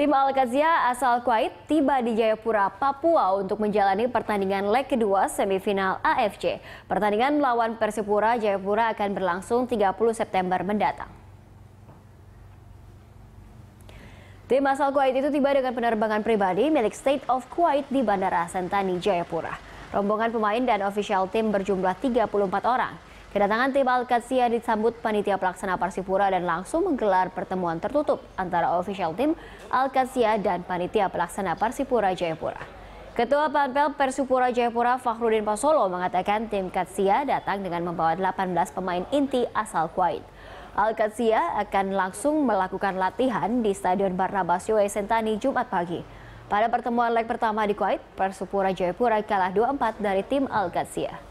Tim Al-Qazia asal Kuwait tiba di Jayapura, Papua untuk menjalani pertandingan leg kedua semifinal AFC. Pertandingan melawan Persipura Jayapura akan berlangsung 30 September mendatang. Tim asal Kuwait itu tiba dengan penerbangan pribadi milik State of Kuwait di Bandara Sentani, Jayapura. Rombongan pemain dan ofisial tim berjumlah 34 orang. Kedatangan tim Al-Qadsia disambut panitia pelaksana Persipura dan langsung menggelar pertemuan tertutup antara official tim Al-Qadsia dan panitia pelaksana Persipura Jayapura. Ketua Panpel Persipura Jayapura Fakhrudin Pasolo mengatakan tim Katsia datang dengan membawa 18 pemain inti asal Kuwait. Al-Qadsia akan langsung melakukan latihan di Stadion Barnabas Yoe Sentani Jumat pagi. Pada pertemuan leg pertama di Kuwait, Persipura Jayapura kalah 2-4 dari tim Al-Qadsia.